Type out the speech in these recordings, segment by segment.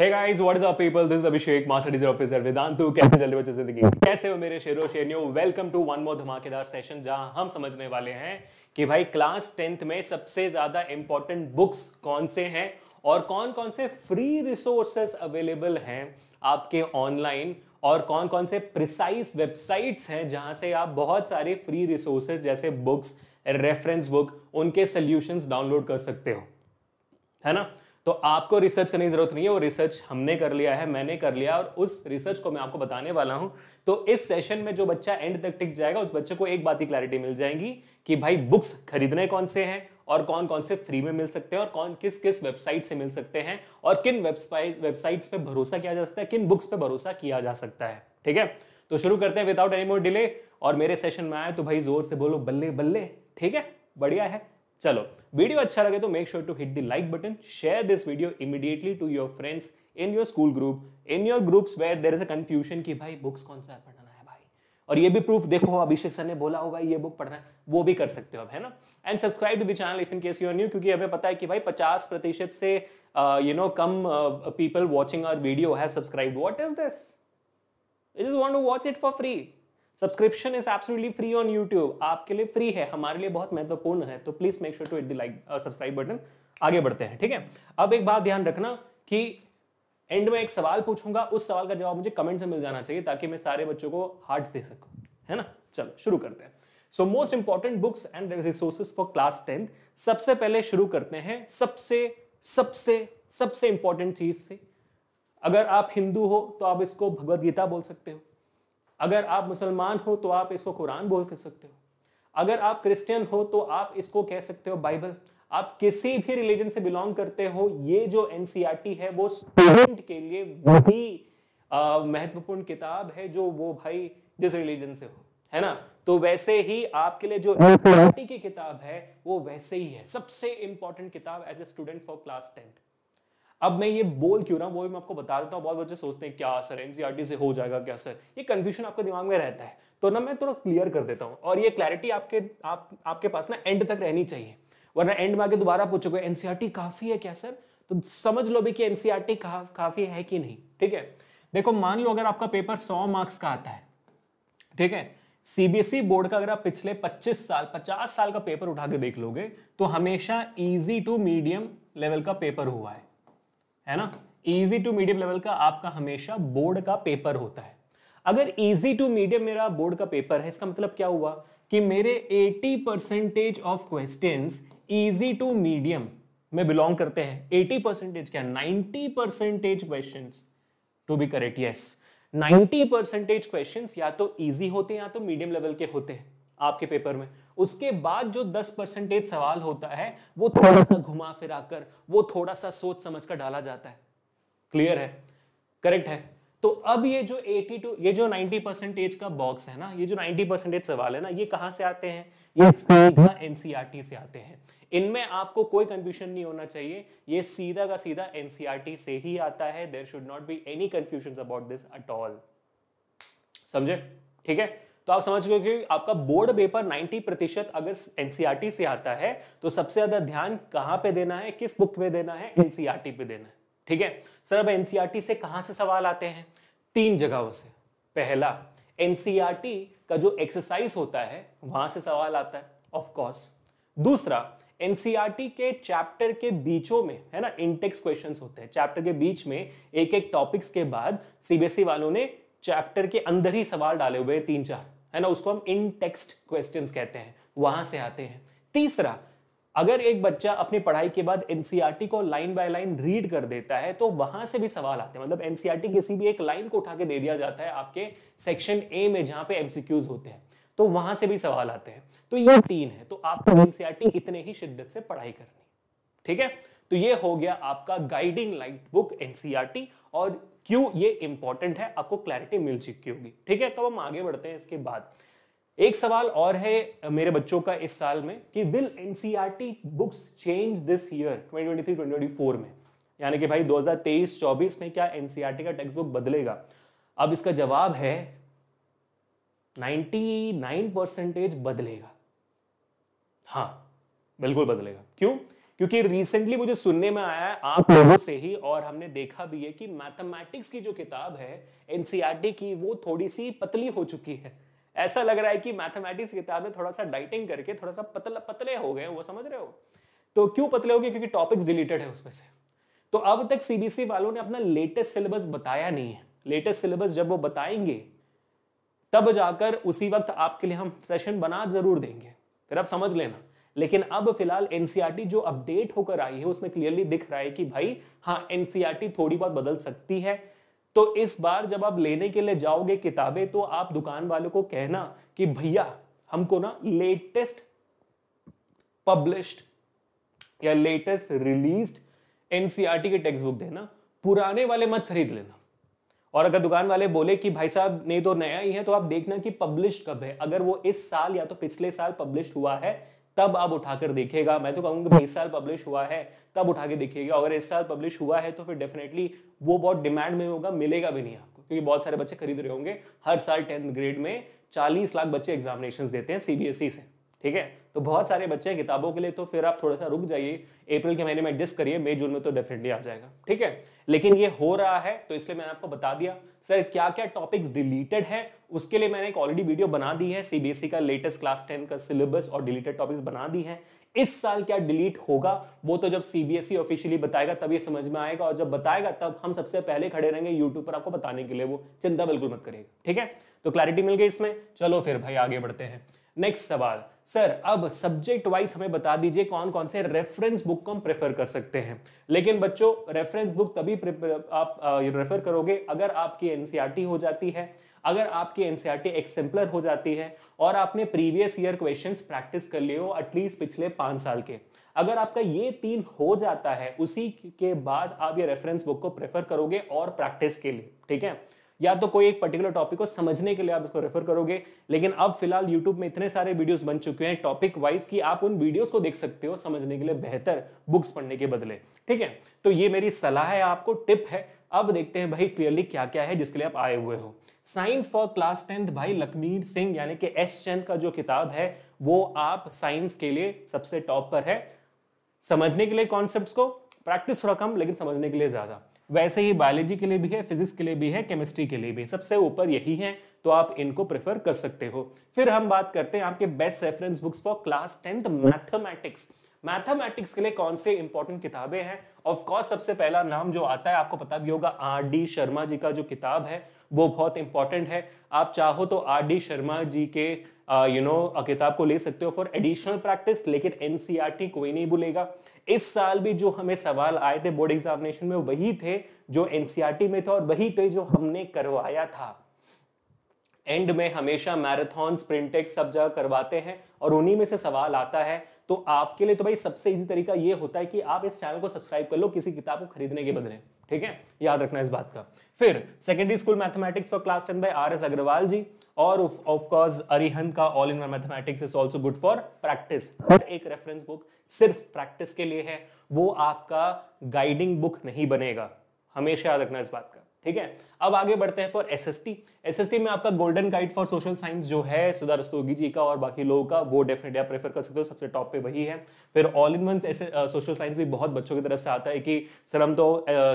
Hey guys, what is up people? This is Abhishek, Master Teacher Officer Vedantu. कैसे चल रहे बच्चे जिंदगी कैसे हो मेरे शेरो शेरनियो वेलकम टू वन मोर धमाकेदार सेशन जहां हम समझने वाले हैं कि भाई क्लास टेंथ में सबसे ज़्यादा इंपॉर्टेंट बुक्स कौन से हैं और कौन कौन से फ्री रिसोर्सेस अवेलेबल हैं आपके ऑनलाइन और कौन कौन से प्रिसाइज वेबसाइट्स हैं जहाँ से आप बहुत सारे फ्री रिसोर्सेज जैसे बुक्स रेफरेंस बुक उनके सल्यूशंस डाउनलोड कर सकते हो है ना तो आपको रिसर्च करने की ज़रूरत नहीं है वो रिसर्च हमने कर लिया है मैंने कर लिया और उस रिसर्च को मैं आपको बताने वाला हूं तो इस सेशन में जो बच्चा एंड तक टिक जाएगा उस बच्चे को एक बात की क्लैरिटी मिल जाएगी कि भाई बुक्स खरीदने कौन से हैं और कौन कौन से फ्री में मिल सकते हैं और कौन किस किस वेबसाइट से मिल सकते हैं और किन वेबसाइट वेबसाइट्स पे भरोसा किया जा सकता है किन बुक्स पे भरोसा किया जा सकता है ठीक है तो शुरू करते हैं विदाउट एनी मोर डिले और मेरे सेशन में आए तो भाई जोर से बोलो बल्ले बल्ले ठीक है बढ़िया है चलो वीडियो अच्छा लगे तो make sure to hit the like button share this video immediately to your friends in your school group in your groups where there is a confusion कि भाई बुक्स कौन सा पढ़ना है और ये भी प्रूफ देखो अभिषेक सर ने बोला होगा ये बुक पढ़ना है वो भी कर सकते हो अब है ना and subscribe to the channel if in case you are new क्योंकि हमें पता है कि भाई 50 प्रतिशत से यू uh, नो कम people watching our video have subscribe what is this I just want to watch it for free subscription is absolutely free on YouTube आपके लिए फ्री है हमारे लिए बहुत महत्वपूर्ण है तो please make sure to hit the like subscribe button आगे बढ़ते हैं ठीक है अब एक बात ध्यान रखना कि एंड में एक सवाल पूछूंगा उस सवाल का जवाब मुझे कमेंट से मिल जाना चाहिए ताकि मैं सारे बच्चों को हार्ट दे सकूं है ना चलो शुरू करते हैं so most important books and resources for class tenth सबसे पहले शुरू करते हैं सबसे सबसे सबसे इंपॉर्टेंट चीज से अगर आप हिंदू हो तो आप इसको भगवदगीता गीता बोल सकते हो अगर आप मुसलमान हो तो आप इसको कुरान बोल कर सकते हो अगर आप क्रिश्चियन हो तो आप इसको कह सकते हो बाइबल आप किसी भी रिलीजन से बिलोंग करते हो ये जो एनसीईआरटी e है वो स्टूडेंट के लिए वही महत्वपूर्ण किताब है जो वो भाई जिस रिलीजन से हो है ना तो वैसे ही आपके लिए जो एनसीईआरटी e की किताब है वो वैसे ही है सबसे इंपॉर्टेंट किताब as a student for class tenth अब मैं ये बोल क्यों रहा हूँ वो भी मैं आपको बता देता हूँ बहुत बच्चे सोचते हैं क्या सर एनसीईआरटी से हो जाएगा क्या सर ये कन्फ्यूजन आपके दिमाग में रहता है तो ना मैं थोड़ा क्लियर कर देता हूँ और ये क्लैरिटी आपके आप आपके पास ना एंड तक रहनी चाहिए वरना एंड में आके दोबारा पूछोगे एनसीईआरटी काफ़ी है क्या सर तो समझ लो भी कि एनसीआरटी का, काफ़ी है कि नहीं ठीक है देखो मान लो अगर आपका पेपर सौ मार्क्स का आता है ठीक है सीबीएसई बोर्ड e का अगर आप पिछले 25 साल 50 साल का पेपर उठा के देख लोगे तो हमेशा इजी टू मीडियम लेवल का पेपर हुआ है है ना इजी टू मीडियम लेवल का आपका हमेशा बोर्ड का पेपर होता है अगर इजी टू मीडियम मेरा बोर्ड का पेपर है इसका मतलब क्या हुआ कि मेरे 80 percentage of question easy to medium में बिलोंग करते हैं 80 परसेंटेज क्या 90 percentage question to be correct yes 90 percentage question या तो इजी होते हैं या तो मीडियम लेवल के होते हैं आपके पेपर में उसके बाद जो 10 परसेंटेज सवाल होता है वो थोड़ा सा घुमा फिरा कर वो थोड़ा सा सोच समझ कर डाला जाता है क्लियर है करेक्ट है तो अब ये जो 82 ये जो 90 परसेंटेज का बॉक्स है ना ये जो 90 परसेंटेज सवाल है ना ये कहां से आते हैं ये सीधा एनसीईआरटी e से आते हैं इनमें आपको कोई कंफ्यूजन नहीं होना चाहिए ये सीधा का सीधा एनसीईआरटी e से ही आता है there should not be any confusion about this at all समझे ठीक है तो आप समझ गए कि आपका बोर्ड पेपर 90 प्रतिशत अगर एनसीईआरटी से आता है तो सबसे ज्यादा ध्यान कहां पे देना है किस बुक पे देना है एनसीईआरटी पे देना है ठीक है सर अब एनसीईआरटी से कहां से सवाल आते हैं तीन जगहों से पहला एनसीईआरटी का जो एक्सरसाइज होता है वहां से सवाल आता है ऑफकोर्स दूसरा एनसीईआरटी के चैप्टर के बीचों में है ना इंटेक्स क्वेश्चंस होते हैं चैप्टर के बीच में एक एक टॉपिक्स के बाद सीबीएसई e वालों ने चैप्टर के अंदर ही सवाल डाले हुए तीन चार है ना उसको हम इन टेक्स्ट क्वेश्चन कहते हैं वहां से आते हैं तीसरा अगर एक बच्चा अपनी पढ़ाई के बाद एनसीईआरटी e को लाइन बाय लाइन रीड कर देता है तो वहां से भी सवाल आते हैं मतलब एनसीईआरटी e किसी भी एक लाइन को उठा के दे दिया जाता है आपके सेक्शन ए में जहां पे एमसीक्यूज होते हैं तो वहां से भी सवाल आते हैं तो ये तीन है तो आपको एनसीईआरटी e इतने ही शिद्दत से पढ़ाई करनी ठीक है तो ये हो गया आपका गाइडिंग लाइट बुक एनसीईआरटी और क्यों ये इंपॉर्टेंट है आपको क्लैरिटी मिल चुकी होगी ठीक है तो हम आगे बढ़ते हैं इसके बाद एक सवाल और है मेरे बच्चों का इस साल में कि will NCERT books change this year 2023 2024 में यानी कि भाई 2023 24 में क्या एनसीईआरटी e का टेक्स्ट बुक बदलेगा अब इसका जवाब है 99 परसेंटेज बदलेगा हाँ बिल्कुल बदलेगा क्यों क्योंकि रिसेंटली मुझे सुनने में आया है आप लोगों से ही और हमने देखा भी है कि मैथमेटिक्स की जो किताब है एनसीईआरटी e की वो थोड़ी सी पतली हो चुकी है ऐसा लग रहा है कि मैथमेटिक्स की किताब में थोड़ा सा डाइटिंग करके थोड़ा सा पतल, पतले हो गए वो समझ रहे हो तो क्यों पतले हो गए क्योंकि टॉपिक्स डिलीटेड है उसमें से तो अब तक सीबीएसई वालों ने अपना लेटेस्ट सिलेबस बताया नहीं है लेटेस्ट सिलेबस जब वो बताएंगे तब जाकर उसी वक्त आपके लिए हम सेशन बना जरूर देंगे फिर आप समझ लेना लेकिन अब फिलहाल एनसीईआरटी e जो अपडेट होकर आई है उसमें क्लियरली दिख रहा है कि भाई हाँ एनसीईआरटी e थोड़ी बहुत बदल सकती है तो इस बार जब आप लेने के लिए जाओगे किताबें तो आप दुकान वालों को कहना कि भैया हमको ना लेटेस्ट पब्लिश्ड या लेटेस्ट रिलीज्ड एनसीईआरटी के टेक्स्ट बुक देना पुराने वाले मत खरीद लेना और अगर दुकान वाले बोले कि भाई साहब नहीं तो नया ही है तो आप देखना कि पब्लिश कब है अगर वो इस साल या तो पिछले साल पब्लिश हुआ है तब आप उठाकर देखेगा मैं तो कहूंगा इस साल पब्लिश हुआ है तब उठा के देखिएगा अगर इस साल पब्लिश हुआ है तो फिर डेफिनेटली वो बहुत डिमांड में होगा मिलेगा भी नहीं आपको क्योंकि बहुत सारे बच्चे खरीद रहे होंगे हर साल टेंथ ग्रेड में चालीस लाख बच्चे एग्जामिनेशन देते हैं सीबीएसई से ठीक है तो बहुत सारे बच्चे हैं किताबों के लिए तो फिर आप थोड़ा सा रुक जाइए अप्रैल के महीने में एडजस्ट करिए मई जून में तो डेफिनेटली आ जाएगा ठीक है लेकिन ये हो रहा है तो इसलिए मैंने आपको बता दिया सर क्या क्या टॉपिक्स डिलीटेड है उसके लिए मैंने एक ऑलरेडी वीडियो बना दी है सीबीएसई e का लेटेस्ट क्लास टेन का सिलेबस और डिलीटेड टॉपिक्स बना दी है इस साल क्या डिलीट होगा वो तो जब सीबीएसई ऑफिशियली e बताएगा तब ये समझ में आएगा और जब बताएगा तब हम सबसे पहले खड़े रहेंगे यूट्यूब पर आपको बताने के लिए वो चिंता बिल्कुल मत करेगी ठीक है तो क्लैरिटी मिल गई इसमें चलो फिर भाई आगे बढ़ते हैं नेक्स्ट सवाल सर अब सब्जेक्ट वाइज हमें बता दीजिए कौन कौन से रेफरेंस बुक को हम प्रेफर कर सकते हैं लेकिन बच्चों रेफरेंस बुक तभी आप रेफर करोगे अगर आपकी एनसीईआरटी e हो जाती है अगर आपकी एनसीईआरटी एक्सेम्पलर e हो जाती है और आपने प्रीवियस ईयर क्वेश्चंस प्रैक्टिस कर लिए हो एटलीस्ट पिछले पाँच साल के अगर आपका ये तीन हो जाता है उसी के बाद आप ये रेफरेंस बुक को प्रेफर करोगे और प्रैक्टिस के लिए ठीक है या तो कोई एक पर्टिकुलर टॉपिक को समझने के लिए आप इसको रेफर करोगे लेकिन अब फिलहाल यूट्यूब में इतने सारे वीडियोस बन चुके हैं टॉपिक वाइज कि आप उन वीडियोस को देख सकते हो समझने के लिए बेहतर बुक्स पढ़ने के बदले ठीक है तो ये मेरी सलाह है आपको टिप है अब देखते हैं भाई क्लियरली क्या क्या है जिसके लिए आप आए हुए हो साइंस फॉर क्लास टेंथ भाई लखमीर सिंह यानी कि एस चंद का जो किताब है वो आप साइंस के लिए सबसे टॉप पर है समझने के लिए कॉन्सेप्ट को प्रैक्टिस थोड़ा कम लेकिन समझने के लिए ज्यादा वैसे ही बायोलॉजी के लिए भी है फिजिक्स के लिए भी है केमिस्ट्री के लिए भी सबसे ऊपर यही है तो आप इनको प्रेफर कर सकते हो फिर हम बात करते हैं आपके best reference books for class tenth mathematics mathematics के लिए कौन से इंपॉर्टेंट किताबें हैं ऑफ कोर्स सबसे पहला नाम जो आता है आपको पता भी होगा आर डी शर्मा जी का जो किताब है वो बहुत इंपॉर्टेंट है आप चाहो तो आर डी शर्मा जी के you uh, know you know, किताब को ले सकते हो फॉर एडिशनल प्रैक्टिस लेकिन एनसीईआरटी e कोई नहीं भूलेगा इस साल भी जो हमें सवाल आए थे बोर्ड एग्जामिनेशन में वही थे जो एनसीआरटी में था और वही थे जो हमने करवाया था एंड में हमेशा मैराथन स्प्रिंट सब जगह करवाते हैं और उन्हीं में से सवाल आता है तो आपके लिए तो भाई सबसे इजी तरीका यह होता है कि आप इस चैनल को सब्सक्राइब कर लो किसी किताब को खरीदने के बदले ठीक है याद रखना इस बात का फिर secondary school mathematics for class ten by R S Agarwal ji और ऑफकोर्स अरिहन का all in one mathematics is also good for practice हर एक रेफरेंस बुक सिर्फ प्रैक्टिस के लिए है वो आपका गाइडिंग बुक नहीं बनेगा हमेशा याद रखना इस बात का ठीक है अब आगे बढ़ते हैं for S S T S S T में आपका golden guide for social science जो है सुधा रस्तोगी जी का और बाकी लोगों का वो डेफिनेटली आप प्रेफर कर सकते हो सबसे टॉप पे वही है फिर all in one social science भी बहुत बच्चों की तरफ से आता है कि सर हम तो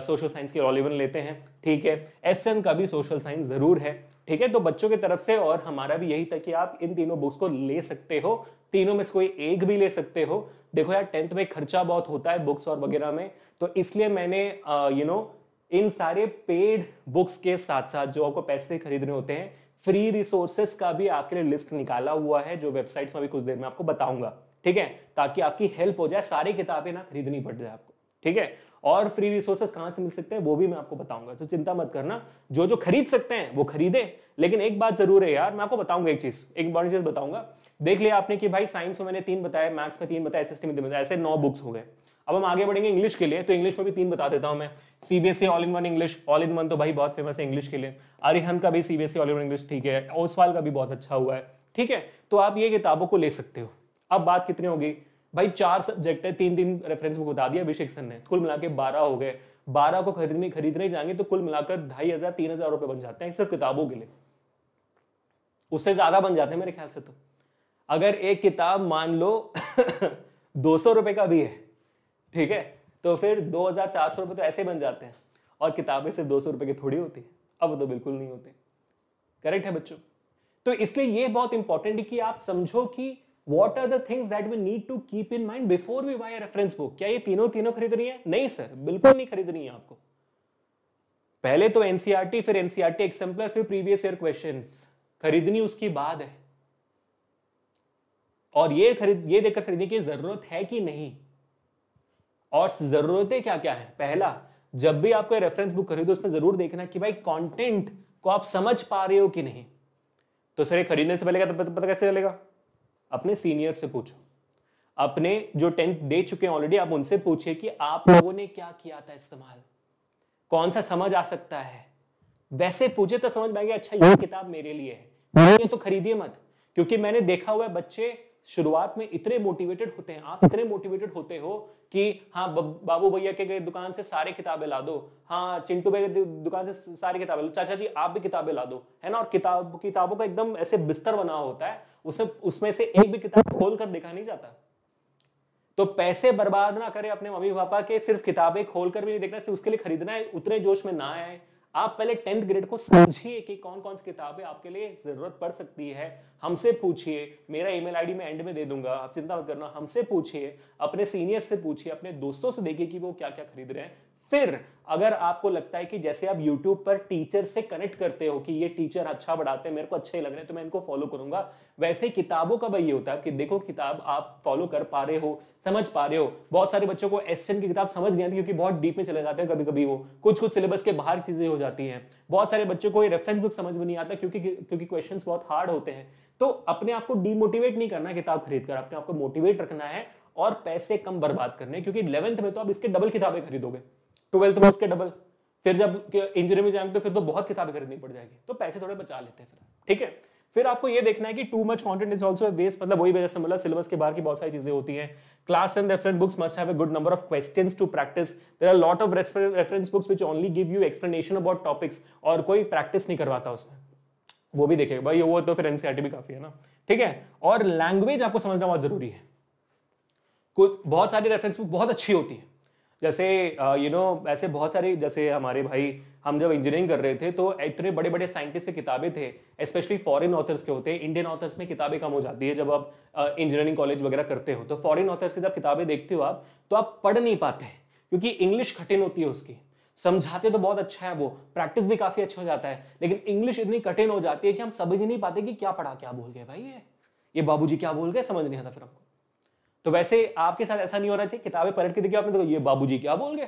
सोशल साइंस के ऑल इन लेते हैं ठीक है एस एन का भी सोशल साइंस ज़रूर है ठीक है तो बच्चों की तरफ से और हमारा भी यही था कि आप इन तीनों बुक्स को ले सकते हो तीनों में से कोई एक भी ले सकते हो देखो यार टेंथ में खर्चा बहुत होता है बुक्स और वगैरह में तो इसलिए मैंने यू नो इन सारे पेड बुक्स के साथ साथ जो आपको पैसे खरीदने होते हैं फ्री रिसोर्सेस का भी आपके लिए लिस्ट निकाला हुआ है जो वेबसाइट्स में भी कुछ देर में आपको बताऊंगा ठीक है ताकि आपकी हेल्प हो जाए सारी किताबें ना खरीदनी पड़ जाए आपको ठीक है और फ्री रिसोर्सेस कहां से मिल सकते हैं वो भी मैं आपको बताऊंगा तो चिंता मत करना जो जो खरीद सकते हैं वो खरीदे लेकिन एक बात जरूर है यार मैं आपको बताऊंगा एक चीज एक इंपॉर्टेंट चीज बताऊंगा देख लिया आपने कि भाई साइंस में मैंने तीन बताया मैथ्स में तीन बताया एस में तीन बताया ऐसे नौ बुक्स हो गए अब हम आगे बढ़ेंगे इंग्लिश के लिए तो इंग्लिश में भी तीन बता देता हूँ मैं CBSE all in one English all in one तो भाई बहुत फेमस है इंग्लिश के लिए अरिहंत का भी CBSE all in one English ठीक है ओसवाल का भी बहुत अच्छा हुआ है ठीक है तो आप ये किताबों को ले सकते हो अब बात कितनी होगी भाई चार सब्जेक्ट है तीन तीन रेफरेंस बुक बता दिया अभिषेक सर ने कुल मिला के बारह हो गए बारह को खरीदने खरीदने जाएंगे तो कुल मिलाकर ढाई हजार तीन हजार रुपए बन जाते हैं सिर्फ किताबों के लिए उससे ज्यादा बन जाते हैं मेरे ख्याल से तो अगर एक किताब मान लो दो सौ रुपए का भी है ठीक है तो फिर दो हज़ार चार सौ रुपये तो ऐसे बन जाते हैं और किताबें सिर्फ दो सौ रुपये की थोड़ी होती हैं अब तो बिल्कुल नहीं होते करेक्ट है बच्चों तो इसलिए ये बहुत इंपॉर्टेंट है कि आप समझो कि what are the things that we need to keep in mind before we buy reference book क्या ये तीनों तीनों खरीद रही है नहीं सर बिल्कुल नहीं खरीद रही है आपको पहले तो एनसीआरटी e फिर एनसीआरटी एक्सम्पलर e फिर प्रीवियस ईयर क्वेश्चन खरीदनी उसकी बाद है और ये खरीद ये देखकर खरीदने की जरूरत है कि नहीं और जरूरतें क्या क्या है पहला जब भी आपको रेफरेंस बुक खरीदो उसमें जरूर देखना कि भाई कंटेंट को आप समझ पा रहे हो कि नहीं तो सर खरीदने से पहले का तो पता कैसे चलेगा अपने सीनियर से पूछो अपने जो टेंथ दे चुके हैं ऑलरेडी आप उनसे पूछिए कि आप लोगों ने क्या किया था इस्तेमाल कौन सा समझ आ सकता है वैसे पूछे तो समझ में आएगा अच्छा ये किताब मेरे लिए है मैंने तो खरीदिए मत क्योंकि मैंने देखा हुआ है बच्चे शुरुआत में इतने मोटिवेटेड होते हैं आप इतने मोटिवेटेड होते हो कि हाँ बाबू भैया के दुकान से सारे किताबें ला दो हाँ चिंटू भैया की दुकान से सारी किताबें लो चाचा जी आप भी किताबें ला दो है ना और किताब किताबों का एकदम ऐसे बिस्तर बना होता है उसे उसमें से एक भी किताब खोल कर देखा नहीं जाता तो पैसे बर्बाद ना करें अपने मम्मी पापा के सिर्फ किताबें खोल कर भी नहीं देखना सिर्फ उसके लिए खरीदना है उतने जोश में ना आए आप पहले टेंथ ग्रेड को समझिए कि कौन कौन सी किताबें आपके लिए जरूरत पड़ सकती है हमसे पूछिए मेरा ईमेल आईडी मैं एंड में दे दूंगा आप चिंता मत करना हमसे पूछिए अपने सीनियर से पूछिए अपने दोस्तों से देखिए कि वो क्या क्या खरीद रहे हैं फिर अगर आपको लगता है कि जैसे आप YouTube पर टीचर से कनेक्ट करते हो कि ये टीचर अच्छा पढ़ाते हैं मेरे को अच्छे लग रहे हैं तो मैं इनको फॉलो करूंगा वैसे किताबों का भाई ये होता है कि देखो किताब आप फॉलो कर पा रहे हो समझ पा रहे हो बहुत सारे बच्चों को एस की किताब समझ नहीं आती क्योंकि बहुत डीप में चले जाते हैं कभी कभी वो कुछ कुछ सिलेबस के बाहर चीज़ें हो जाती हैं बहुत सारे बच्चों को रेफरेंस बुक समझ में नहीं आता क्योंकि क्योंकि क्वेश्चन बहुत हार्ड होते हैं तो अपने आप को डीमोटिवेट नहीं करना किताब खरीद कर अपने आपको मोटिवेट रखना है और पैसे कम बर्बाद करने क्योंकि इलेवंथ में तो आप इसके डबल किताबें खरीदोगे ट्वेल्थ में उसके डबल फिर जब इंजरी में जाएंगे तो फिर तो बहुत किताबें खरीदनी पड़ जाएगी तो पैसे थोड़े बचा लेते हैं फिर ठीक है फिर आपको ये देखना है कि too much content is also waste मतलब वही वजह से मतलब सिलेबस के बाहर की बहुत सारी चीजें होती हैं class and reference books must have a good number of questions to practice there are lot of reference books which only give you explanation about topics और कोई प्रैक्टिस नहीं करवाता उसमें वो भी देखेगा भाई वो तो फिर एनसीआरटी e भी काफी है ना ठीक है और लैंग्वेज आपको समझना बहुत जरूरी है कुछ बहुत सारी रेफरेंस बुक बहुत अच्छी होती है जैसे यू नो ऐसे बहुत सारे जैसे हमारे भाई हम जब इंजीनियरिंग कर रहे थे तो इतने बड़े बड़े साइंटिस्ट से किताबें थे स्पेशली फॉरेन ऑथर्स के होते हैं इंडियन ऑथर्स में किताबें कम हो जाती है जब आप इंजीनियरिंग कॉलेज वगैरह करते हो तो फॉरेन ऑथर्स की जब किताबें देखते हो आप तो आप पढ़ नहीं पाते क्योंकि इंग्लिश कठिन होती है उसकी समझाते तो बहुत अच्छा है वो प्रैक्टिस भी काफ़ी अच्छा हो जाता है लेकिन इंग्लिश इतनी कठिन हो जाती है कि हम समझ ही नहीं पाते कि क्या पढ़ा क्या बोल गए भाई ये ये बाबू क्या बोल गए समझ नहीं आता फिर हमको तो वैसे आपके साथ ऐसा नहीं होना चाहिए किताबें पलट के देखिए आपने देखो ये बाबू क्या बोल गए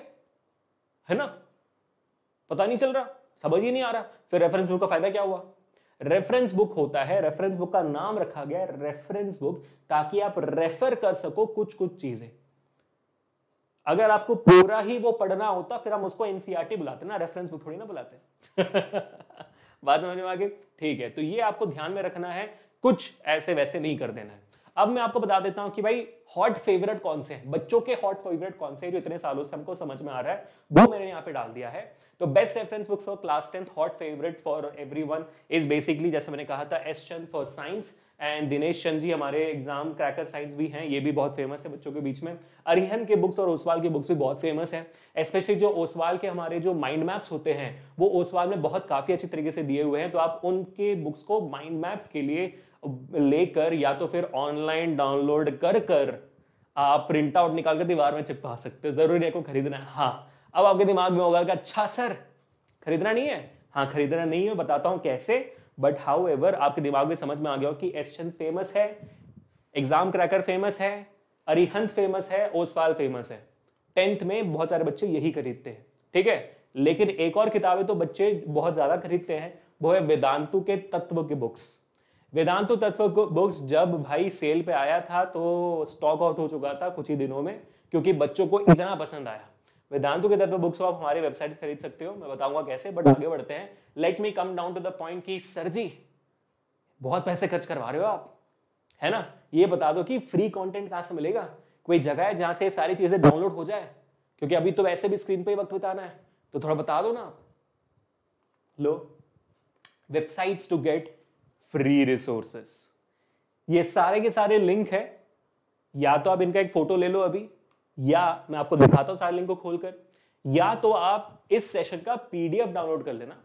है ना पता नहीं चल रहा समझ ही नहीं आ रहा फिर रेफरेंस बुक का फायदा क्या हुआ रेफरेंस बुक होता है रेफरेंस बुक का नाम रखा गया है रेफरेंस बुक ताकि आप रेफर कर सको कुछ कुछ चीजें अगर आपको पूरा ही वो पढ़ना होता फिर हम उसको एनसीआरटी e बुलाते ना रेफरेंस बुक थोड़ी ना बुलाते बात समझ में आगे ठीक है तो ये आपको ध्यान में रखना है कुछ ऐसे वैसे नहीं कर देना है अब मैं आपको बता देता हूं कि भाई हॉट फेवरेट कौन से हैं बच्चों के हॉट फेवरेट कौन से हैं जो इतने सालों से हमको समझ में आ रहा है वो मैंने यहाँ पे डाल दिया है तो best reference book for class tenth hot favourite for every is basically जैसे मैंने कहा था S Chand for science and Dinesh Chand ji हमारे एग्जाम क्रैकर साइंस भी हैं ये भी बहुत फेमस है बच्चों के बीच में अरिहन के बुक्स और ओसवाल के बुक्स भी बहुत फेमस है स्पेशली जो ओसवाल के हमारे जो माइंड मैप्स होते हैं वो ओसवाल में बहुत काफ़ी अच्छे तरीके से दिए हुए हैं तो आप उनके बुक्स को माइंड मैप्स के लिए लेकर या तो फिर ऑनलाइन डाउनलोड कर कर आप प्रिंट आउट निकाल कर दीवार में चिपका सकते हो जरूरी है को खरीदना है हाँ अब आपके दिमाग में होगा कि अच्छा सर खरीदना नहीं है हाँ खरीदना नहीं है बताता हूँ कैसे बट हाउ एवर आपके दिमाग में समझ में आ गया हो कि एसचंद फेमस है एग्जाम क्रैकर फेमस है अरिहंत फेमस है ओसवाल फेमस है टेंथ में बहुत सारे बच्चे यही खरीदते हैं ठीक है लेकिन एक और किताबें तो बच्चे बहुत ज़्यादा खरीदते हैं वो है वेदांतु के तत्व की बुक्स वेदांतु तत्व बुक्स जब भाई सेल पे आया था तो स्टॉक आउट हो चुका था कुछ ही दिनों में क्योंकि बच्चों को इतना पसंद आया वेदांतु के तत्व बुक्स को आप हमारी वेबसाइट से खरीद सकते हो मैं बताऊंगा कैसे बट हाँ। आगे बढ़ते हैं let me come down to the point कि सर जी बहुत पैसे खर्च करवा रहे हो आप है ना ये बता दो कि फ्री कंटेंट कहाँ से मिलेगा कोई जगह है जहाँ से ये सारी चीज़ें डाउनलोड हो जाए क्योंकि अभी तो वैसे भी स्क्रीन पे ही वक्त बताना है तो थोड़ा बता दो ना आप लो websites to get free resources ये सारे के सारे लिंक है या तो आप इनका एक फोटो ले लो अभी या मैं आपको दिखाता हूं सारे लिंक को खोलकर या तो आप इस सेशन का पीडीएफ डाउनलोड कर लेना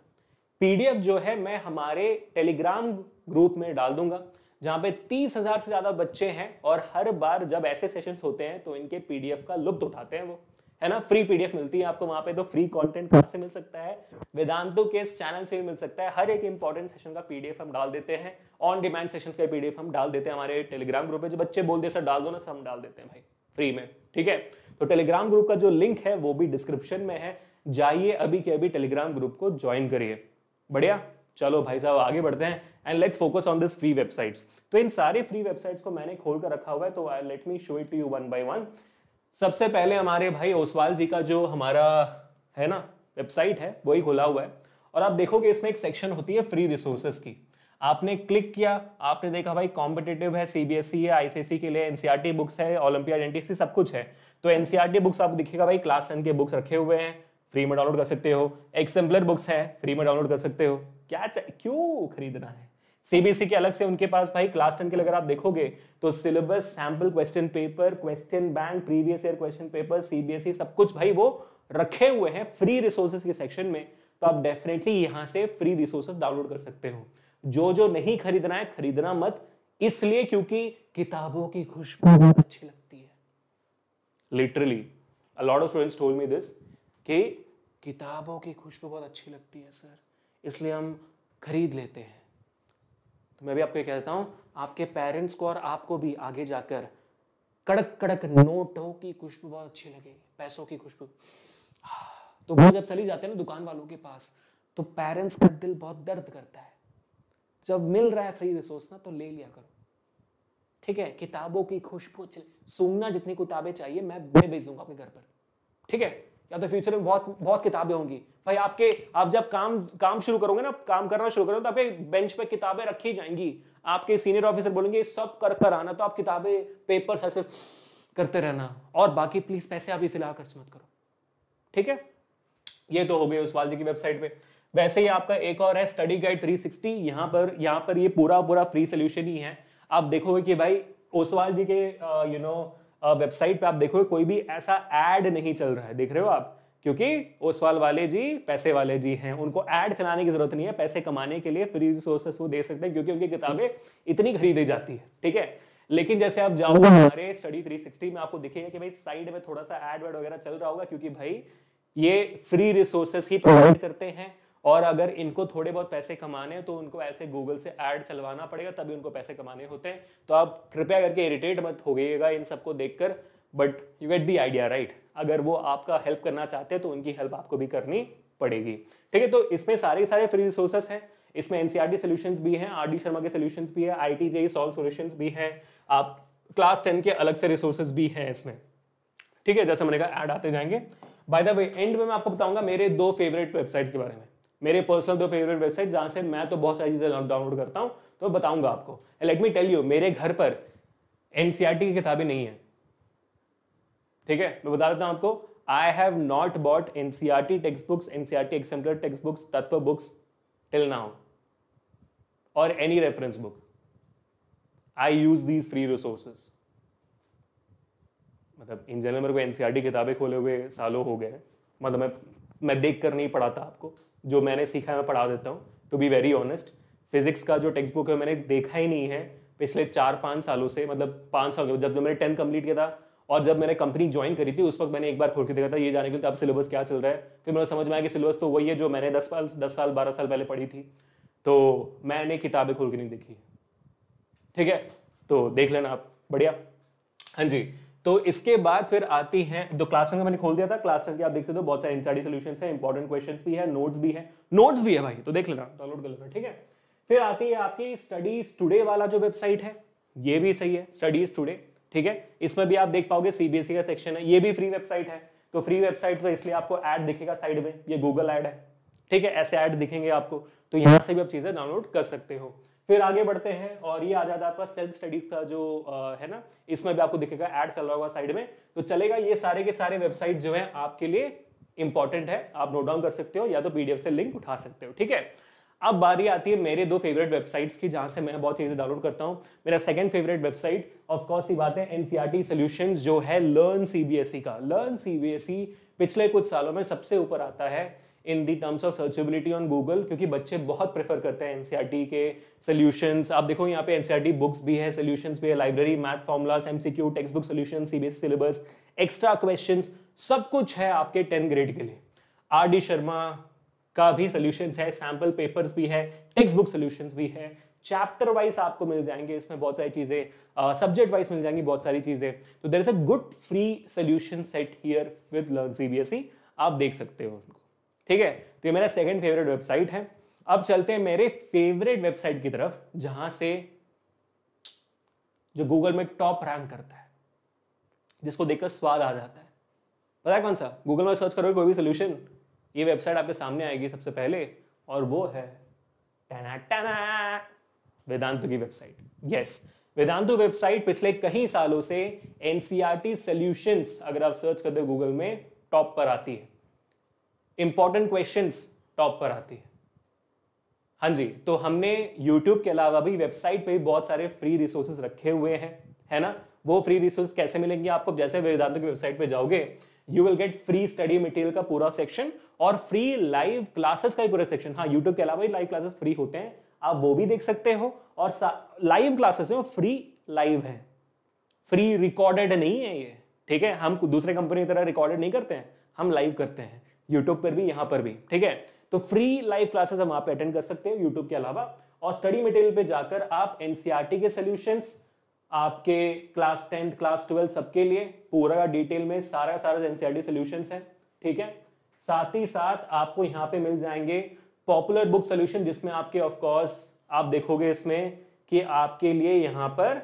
पीडीएफ जो है मैं हमारे टेलीग्राम ग्रुप में डाल दूंगा जहां पे तीस हजार से ज्यादा बच्चे हैं और हर बार जब ऐसे सेशंस होते हैं तो इनके पीडीएफ का लुप्त उठाते हैं वो है ना फ्री पीडीएफ मिलती है आपको वहां पे तो फ्री कंटेंट कहां से मिल सकता है वेदांतो के इस चैनल से भी मिल सकता है हर एक इंपॉर्टेंट सेशन का पीडीएफ हम डाल देते हैं ऑन डिमांड सेशन का पीडीएफ हम डाल देते हैं हमारे टेलीग्राम ग्रुप में जो बच्चे बोल दे सर डाल दो ना सर हम डाल देते हैं भाई फ्री में ठीक है तो टेलीग्राम ग्रुप का जो लिंक है वो भी डिस्क्रिप्शन में है जाइए अभी के अभी टेलीग्राम ग्रुप को ज्वाइन करिए बढ़िया चलो भाई साहब आगे बढ़ते हैं and let's focus on this free websites तो इन सारे फ्री वेबसाइट्स को मैंने खोल कर रखा हुआ है तो let me show it to you one by one सबसे पहले हमारे भाई ओसवाल जी का जो हमारा है ना वेबसाइट है वही खुला हुआ है और आप देखोगे इसमें एक सेक्शन होती है फ्री रिसोर्सेज की आपने क्लिक किया आपने देखा भाई कॉम्पिटेटिव है सीबीएसई e है आईसीएसई e के लिए एनसीईआरटी बुक्स e है ओलंपिया एनटीसी सब कुछ है तो एनसीईआरटी बुक्स आप दिखेगा भाई क्लास टेन के बुक्स रखे हुए हैं फ्री में डाउनलोड कर सकते हो एक्सेम्पलर बुक्स है फ्री में डाउनलोड कर सकते हो क्या क्यों खरीदना है सीबीएसई के अलग से उनके पास भाई क्लास टेन के अगर आप देखोगे तो syllabus sample question paper question bank previous year question paper CBSE सब कुछ भाई वो रखे हुए हैं फ्री रिसोर्सेज के सेक्शन में तो आप डेफिनेटली यहां से फ्री रिसोर्सेज डाउनलोड कर सकते हो जो जो नहीं खरीदना है खरीदना मत इसलिए क्योंकि किताबों की खुशबू बहुत हम्म, हम्म। अच्छी लगती है literally lot of students me this कि किताबों की खुशबू बहुत अच्छी लगती है सर इसलिए हम खरीद लेते हैं तो मैं भी आपको ये कहता हूं आपके पेरेंट्स को और आपको भी आगे जाकर कड़क कड़क नोटों की खुशबू बहुत अच्छी लगेगी पैसों की खुशबू तो वो जब चली जाते हैं ना दुकान वालों के पास तो पेरेंट्स का दिल बहुत दर्द करता है जब मिल रहा है फ्री रिसोर्स ना तो ले लिया करो ठीक है किताबों की खुशबू सूंघना जितनी किताबें चाहिए मैं मैं भेजूंगा दूंगा अपने घर पर ठीक है या तो फ्यूचर में बहुत बहुत किताबें होंगी भाई आपके आप जब काम काम शुरू करोगे ना काम करना शुरू करोगे तो आपके बेंच पे किताबें रखी जाएंगी आपके सीनियर ऑफिसर बोलेंगे सब कर कर आना तो आप किताबें पेपर ऐसे करते रहना और बाकी प्लीज पैसे आप ही फिलहाल खर्च मत करो ठीक है ये तो हो गए उस वाल जी की वेबसाइट पे वैसे ही आपका एक और है स्टडी गाइड 360 यहाँ पर यहाँ पर ये पूरा पूरा फ्री सोल्यूशन ही है आप देखोगे कि भाई ओसवाल जी के यू नो वेबसाइट पे आप देखोगे कोई भी ऐसा एड नहीं चल रहा है देख रहे हो आप क्योंकि ओसवाल वाले जी पैसे वाले जी हैं उनको एड चलाने की जरूरत नहीं है पैसे कमाने के लिए फ्री रिसोर्सेस वो दे सकते हैं क्योंकि उनकी किताबें इतनी खरीदी जाती है ठीक है लेकिन जैसे आप जाओगे हमारे स्टडी 360 में आपको दिखेगा कि भाई साइड में थोड़ा सा एड वेड वगैरह चल रहा होगा क्योंकि भाई ये फ्री रिसोर्सेस ही प्रोवाइड करते हैं और अगर इनको थोड़े बहुत पैसे कमाने हैं तो उनको ऐसे गूगल से ऐड चलवाना पड़ेगा तभी उनको पैसे कमाने होते हैं तो आप कृपया करके इरिटेट मत हो गइएगा इन सबको देख कर but you get the idea right अगर वो आपका हेल्प करना चाहते हैं तो उनकी हेल्प आपको भी करनी पड़ेगी ठीक है तो इसमें सारे सारे फ्री रिसोर्सेस हैं इसमें एनसीआरटी सोल्यूशंस e भी हैं आर डी शर्मा के सोल्यूशंस भी है I T J solve solutions भी हैं आप क्लास टेन के अलग से रिसोर्सेज भी हैं इसमें ठीक है जैसे मैंने कहा ऐड आते जाएंगे बाय द वे एंड में मैं आपको बताऊंगा मेरे दो फेवरेट वेबसाइट्स के बारे में मेरे पर्सनल दो फेवरेट वेबसाइट जहाँ से मैं तो बहुत सारी चीज़ें डाउनलोड करता हूँ तो बताऊँगा आपको लेट मी टेल यू मेरे घर पर एन e की किताबें नहीं है ठीक है मैं बता देता हूँ आपको I have not bought N C R T text books N C R T exemplar text books तत्व बुक्स टिल नाउ और any reference book I use these free resources मतलब इन जनरल मेरे को एन e किताबें खोले हुए सालों हो गए मतलब मैं मैं देख कर नहीं पढ़ाता आपको जो मैंने सीखा है मैं पढ़ा देता हूँ to be very honest physics का जो टेक्स्ट बुक है मैंने देखा ही नहीं है पिछले चार पाँच सालों से मतलब पाँच साल जब जब मैंने टेंथ कम्प्लीट किया था और जब मैंने कंपनी ज्वाइन करी थी उस वक्त मैंने एक बार खोल के देखा था ये जाने के लिए तो अब सिलेबस क्या चल रहा है फिर मुझे समझ में आया कि सिलेबस तो वही है जो मैंने दस साल दस साल बारह साल पहले पढ़ी थी तो मैंने किताबें खोल के नहीं देखी ठीक है तो देख लेना आप बढ़िया हाँ जी तो इसके बाद फिर आती हैं तो क्लास रंग मैंने खोल दिया था क्लास रंग आप देख सकते हो बहुत सारे इनसाइड सोल्यूशन है इंपॉर्टेंट क्वेश्चन भी है नोट्स भी है नोट्स भी है भाई तो देख लेना डाउनलोड कर लेना ठीक है फिर आती है आपकी स्टडीज टूडे वाला जो वेबसाइट है ये भी सही है स्टडीज टूडे ठीक है इसमें भी आप देख पाओगे सीबीएसई e का सेक्शन है ये भी फ्री वेबसाइट है तो फ्री वेबसाइट तो इसलिए आपको एड दिखेगा साइड में ये गूगल एड है ठीक है ऐसे एड दिखेंगे आपको तो यहां से भी आप चीज़ें डाउनलोड कर सकते हो फिर आगे बढ़ते हैं और ये आ जाता है आपका सेल्फ स्टडीज का जो आ, है ना इसमें भी आपको दिखेगा एड चल रहा होगा साइड में तो चलेगा ये सारे के सारे वेबसाइट जो है आपके लिए इंपॉर्टेंट है आप नोट डाउन कर सकते हो या तो पीडीएफ से लिंक उठा सकते हो ठीक है अब बारी आती है मेरे दो फेवरेट वेबसाइट्स की जहां से मैं बहुत चीज़ें डाउनलोड करता हूं मेरा सेकंड फेवरेट वेबसाइट कोर्स ही बात है एनसीईआरटी सॉल्यूशंस e जो है लर्न सीबीएसई e का लर्न सीबीएसई e पिछले कुछ सालों में सबसे ऊपर आता है in the terms of searchability on Google क्योंकि बच्चे बहुत प्रेफर करते हैं एन e के सोल्यूशंस आप देखो यहाँ पे एन बुक्स e भी है सोल्यूशंस भी है library math formulas M C Q text book solution C syllabus extra question सब कुछ है आपके टेंथ ग्रेड के लिए आर डी शर्मा का भी सोल्यूशन है सैम्पल पेपर्स भी है टेक्स्ट बुक सोल्यूशन भी है चैप्टर वाइज आपको मिल जाएंगे इसमें बहुत सारी चीज़ें सब्जेक्ट वाइज मिल जाएंगी बहुत सारी चीज़ें तो there is a good free solution set here with learn CBSE आप देख सकते हो उनको ठीक है तो ये मेरा सेकंड फेवरेट वेबसाइट है अब चलते हैं मेरे फेवरेट वेबसाइट की तरफ जहां से जो गूगल में टॉप रैंक करता है जिसको देखकर स्वाद आ जाता है पता है कौन सा गूगल में सर्च करोगे कोई भी सोल्यूशन ये वेबसाइट आपके सामने आएगी सबसे पहले और वो है टना टना वेदांतु की website yes yes. Vedantu website पिछले कई सालों से एनसीईआरटी सोल्यूशन e अगर आप सर्च करते हो गूगल में टॉप पर आती है इंपॉर्टेंट क्वेश्चन टॉप पर आती है हाँ जी तो हमने यूट्यूब के अलावा भी वेबसाइट पर भी बहुत सारे फ्री रिसोर्सेज रखे हुए हैं है ना वो फ्री रिसोर्स कैसे मिलेंगे आपको जैसे वेदांत की वेबसाइट पे जाओगे you will get free study material का पूरा सेक्शन और फ्री लाइव क्लासेस का ही पूरा सेक्शन हाँ यूट्यूब के अलावा ही लाइव क्लासेस फ्री होते हैं आप वो भी देख सकते हो और लाइव क्लासेस में फ्री लाइव है फ्री रिकॉर्डेड नहीं है ये ठीक है हम दूसरे कंपनी की तरह रिकॉर्डेड नहीं करते हैं हम लाइव करते हैं यूट्यूब पर भी यहां पर भी ठीक है तो फ्री लाइव क्लासेस हम आप अटेंड कर सकते हो यूट्यूब के अलावा और स्टडी मटेरियल पे जाकर आप एनसीआरटी e के सोल्यूशन आपके क्लास टेंथ क्लास ट्वेल्थ सबके लिए पूरा डिटेल में सारा सारा एनसीआरटी सोल्यूशन है ठीक है साथ ही साथ आपको यहाँ पे मिल जाएंगे पॉपुलर बुक सोल्यूशन जिसमें आपके ऑफकोर्स आप देखोगे इसमें कि आपके लिए यहां पर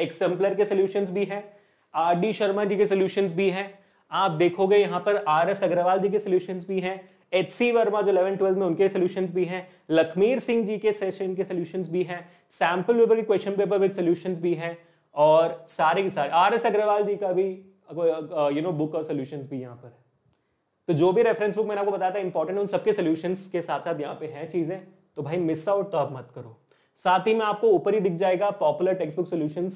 एक्सम्पलर के सोल्यूशन भी है आर डी शर्मा जी के सोल्यूशन भी हैं आप देखोगे यहां पर आर एस अग्रवाल जी के सोल्यूशन भी हैं एच सी वर्मा जो इलेवन ट्वेल्थ में उनके सोल्यूशन भी हैं लखमीर सिंह जी के सेशन के सोल्यूशन भी हैं सैम्पल पेपर के क्वेश्चन पेपर विद सोल्यूशन भी हैं और सारे के सारे आर एस अग्रवाल जी का भी यू नो बुक और सोल्यूशन भी यहाँ पर तो जो भी रेफरेंस बुक मैंने आपको बताया था इंपॉर्टेंट उन सबके सोल्यूशन के साथ साथ यहाँ पे हैं चीज़ें तो भाई मिस आउट तो आप मत करो साथ ही में आपको ऊपर ही दिख जाएगा popular text book solution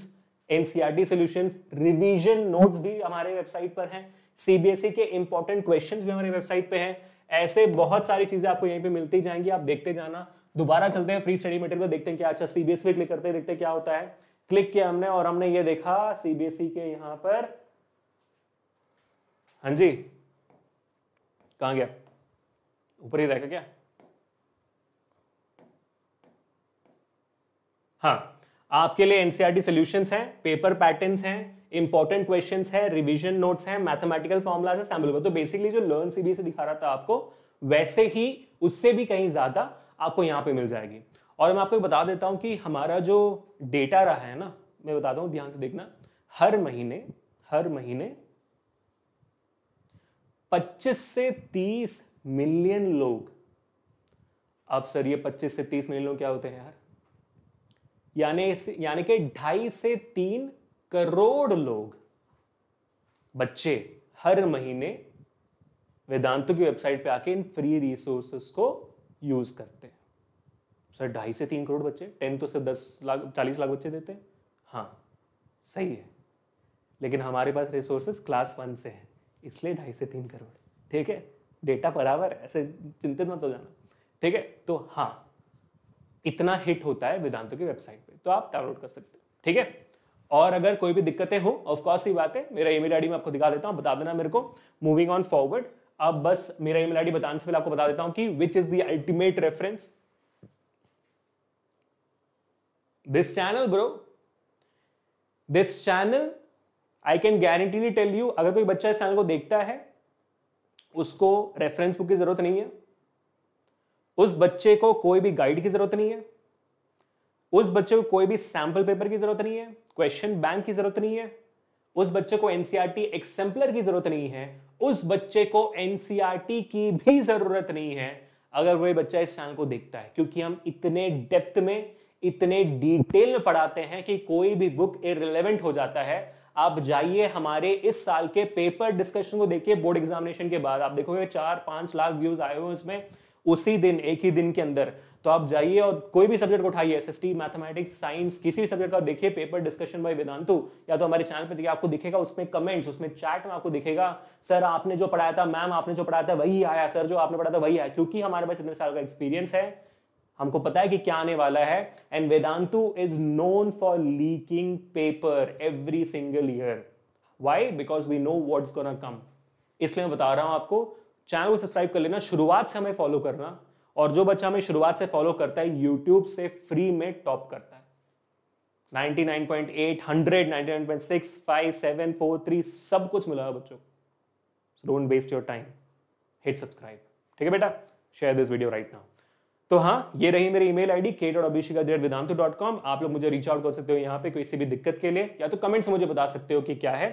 NCERT solution revision notes भी हमारे वेबसाइट पर हैं सीबीएसई e के इंपॉर्टेंट क्वेश्चन भी हमारी वेबसाइट पे हैं ऐसे बहुत सारी चीजें आपको यहीं पे मिलती जाएंगी आप देखते जाना दोबारा चलते हैं फ्री स्टडी मटेरियल देखते हैं क्या अच्छा सीबीएसई क्लिक e करते हैं देखते हैं क्या होता है क्लिक किया हमने और हमने ये देखा सीबीएसई e के यहां पर हाँ जी कहा गया ऊपर ही देखा क्या हाँ आपके लिए एनसीआरटी सॉल्यूशंस हैं पेपर पैटर्न्स हैं इंपॉर्टेंट क्वेश्चन है रिविजन नोट्स है मैथमेटिकल फॉर्मुलाज है सैम्पल तो बेसिकली जो लर्न सी से दिखा रहा था आपको वैसे ही उससे भी कहीं ज़्यादा आपको यहाँ पे मिल जाएगी और मैं आपको बता देता हूँ कि हमारा जो डेटा रहा है ना मैं बताता हूँ ध्यान से देखना हर महीने हर महीने 25 से 30 मिलियन लोग अब सर ये 25 से 30 मिलियन लोग क्या होते हैं यार यानी यानी कि ढाई से तीन करोड़ लोग बच्चे हर महीने वेदांतों की वेबसाइट पे आके इन फ्री रिसोर्सेस को यूज करते हैं सर ढाई से तीन करोड़ बच्चे टेन तो दस लाख चालीस लाख बच्चे देते हैं हाँ सही है लेकिन हमारे पास रिसोर्सेस क्लास वन से हैं इसलिए ढाई से तीन करोड़ ठीक है डेटा बराबर ऐसे चिंतित मत हो जाना ठीक है तो हाँ इतना हिट होता है वेदांतों की वेबसाइट पे तो आप डाउनलोड कर सकते हो ठीक है और अगर कोई भी दिक्कतें हो ऑफकोर्स ही बात है मेरा ईमेल आईडी मैं आपको दिखा देता हूँ बता देना मेरे को मूविंग ऑन फॉरवर्ड अब बस मेरा ईमेल आईडी बताने से पहले आपको बता देता हूं कि which is the ultimate reference this channel bro this channel I can guaranteedly tell you अगर कोई बच्चा इस चैनल को देखता है उसको रेफरेंस बुक की जरूरत नहीं है उस बच्चे को कोई भी गाइड की जरूरत नहीं है उस बच्चे को कोई भी सैंपल पेपर की जरूरत नहीं है क्वेश्चन बैंक की जरूरत नहीं है उस बच्चे को एनसीआरटी एक्सेम्पलर e की जरूरत नहीं है उस बच्चे को एनसीआरटी e की भी जरूरत नहीं है अगर वही बच्चा इस चैनल को देखता है क्योंकि हम इतने डेप्थ में इतने डिटेल में पढ़ाते हैं कि कोई भी बुक इरेलीवेंट हो जाता है आप जाइए हमारे इस साल के पेपर डिस्कशन को देखिए बोर्ड एग्जामिनेशन के बाद आप देखोगे चार पांच लाख व्यूज आए हुए उसमें उसी दिन एक ही दिन के अंदर तो आप जाइए और कोई भी सब्जेक्ट उठाइए एस मैथमेटिक्स साइंस किसी भी सब्जेक्ट का देखिए पेपर डिस्कशन बाय वेदांतु या तो हमारे चैनल पर देखिए आपको दिखेगा उसमें कमेंट्स उसमें चैट में आपको दिखेगा सर आपने जो पढ़ाया था मैम आपने जो पढ़ाया था वही आया सर जो आपने पढ़ाया था वही आया क्योंकि हमारे पास इतने साल का एक्सपीरियंस है हमको पता है कि क्या आने वाला है and Vedantu is known for leaking paper every single year why because we know words gonna come इसलिए मैं बता रहा हूं आपको चैनल को सब्सक्राइब कर लेना शुरुआत से हमें फॉलो करना और जो बच्चा हमें शुरुआत से फॉलो करता है यूट्यूब से फ्री में टॉप करता है 99.8, 100, 99.6, 5, 7, 4, 3 सब कुछ मिला है बच्चों so don't waste your time hit subscribe ठीक है बेटा share this video right now तो हाँ ये रही मेरी email ID K dot Abhishek at Vedantu dot com आप लोग मुझे रीच आउट कर सकते हो यहाँ पे किसी भी दिक्कत के लिए या तो कमेंट्स मुझे बता सकते हो कि क्या है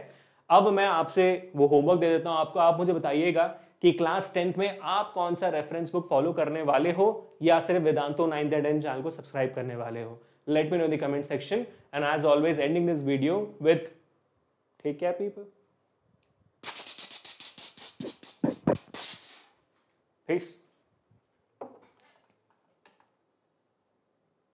अब मैं आपसे वो होमवर्क दे देता हूँ आपको आप मुझे बताइएगा कि क्लास टेंथ में आप कौन सा रेफरेंस बुक फॉलो करने वाले हो या सिर्फ Vedantu ninth and tenth channel को सब्सक्राइब करने वाले हो let me know the comment section and as always ending this video with ठीक क्या पीपल Peace.